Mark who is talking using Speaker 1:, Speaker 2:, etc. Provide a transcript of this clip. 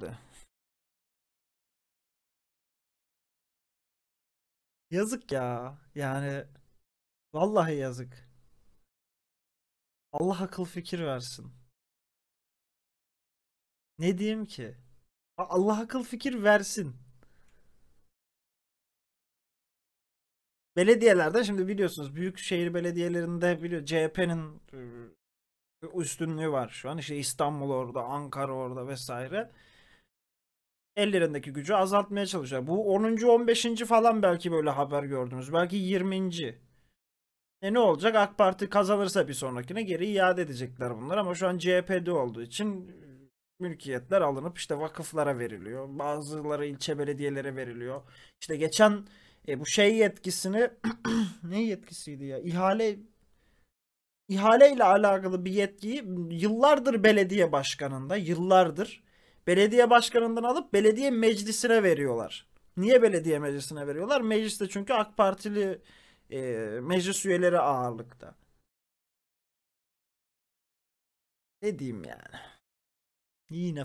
Speaker 1: farklı. Yazık ya. Yani vallahi yazık. Allah akıl fikir versin. Ne diyeyim ki?
Speaker 2: Allah akıl fikir versin. Belediyelerde şimdi biliyorsunuz büyük şehir belediyelerinde biliyor CHP'nin ıı, üstünlüğü var şu an. işte İstanbul orada, Ankara orada vesaire ellerindeki gücü azaltmaya çalışıyor. Bu 10. 15. falan belki böyle haber gördünüz. Belki 20. E ne olacak? AK Parti kazanırsa bir sonrakine geri iade edecekler bunlar ama şu an CHP'de olduğu için e, mülkiyetler alınıp işte vakıflara veriliyor. Bazıları ilçe belediyelere veriliyor. İşte geçen e, bu şey yetkisini ne yetkisiydi ya? İhale ihale ile alakalı bir yetkiyi yıllardır belediye başkanında yıllardır belediye başkanından alıp belediye meclisine veriyorlar. Niye belediye meclisine veriyorlar? Mecliste çünkü AK Partili e, meclis üyeleri ağırlıkta.
Speaker 1: Ne diyeyim yani? Yine